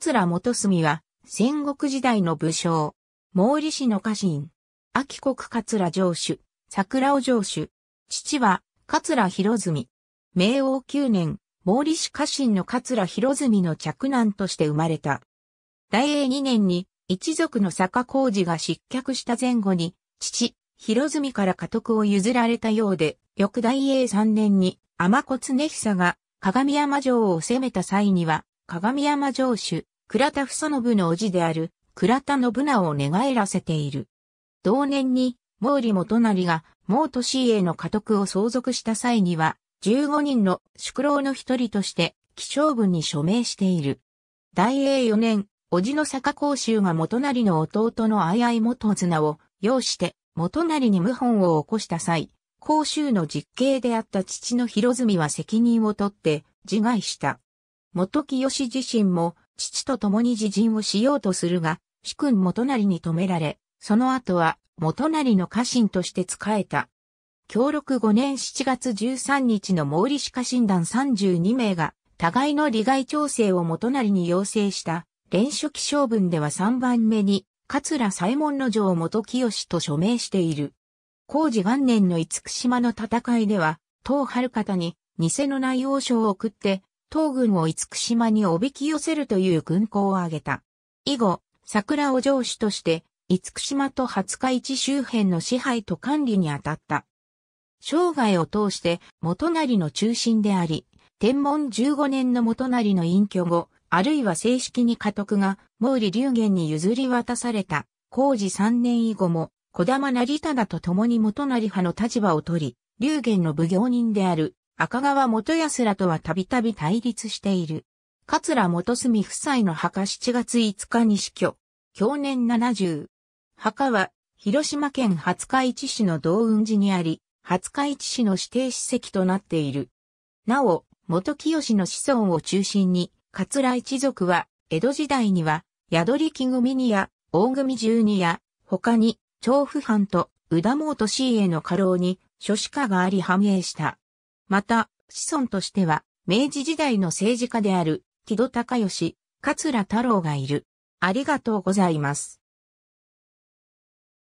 桂元住は、戦国時代の武将、毛利氏の家臣、秋国桂城主、桜尾城主、父は、桂広住。明王九年、毛利氏家臣の桂広住の嫡男として生まれた。大英二年に、一族の坂工事が失脚した前後に、父、広住から家督を譲られたようで、翌大英三年に、天子常久が、鏡山城を攻めた際には、鏡山城主、倉田房信の叔父である、倉田信直を寝返らせている。同年に、毛利元成が、毛利氏への家督を相続した際には、15人の宿老の一人として、貴重文に署名している。大英4年、叔父の坂公衆が元成の弟の相合元綱を、要して、元成に謀反を起こした際、公衆の実刑であった父の広住は責任を取って、自害した。元清自身も父と共に自陣をしようとするが、主君元成に止められ、その後は元成の家臣として仕えた。協力5年7月13日の毛利氏家臣団32名が、互いの利害調整を元成に要請した、連書記将文では3番目に、桂左衛門の城元清と署名している。工事元年の五福島の戦いでは、当春方に、偽の内容書を送って、東軍を厳島におびき寄せるという軍港を挙げた。以後、桜を城主として、厳島と20日市周辺の支配と管理に当たった。生涯を通して元成の中心であり、天文15年の元成の隠居後、あるいは正式に家督が毛利龍玄に譲り渡された、工事3年以後も、小玉成忠と共に元成派の立場を取り、龍玄の奉行人である赤川元康らとはたびたび対立している。桂元住夫妻の墓7月5日に死去。去年70。墓は、広島県廿日市市の道雲寺にあり、廿日市市の指定史跡となっている。なお、元清の子孫を中心に、桂一族は、江戸時代には、宿り木組にや、大組十二や、他に、調布藩と、宇田毛都市への過労に、諸子家があり繁栄した。また、子孫としては、明治時代の政治家である、木戸孝義、桂太郎がいる。ありがとうございます。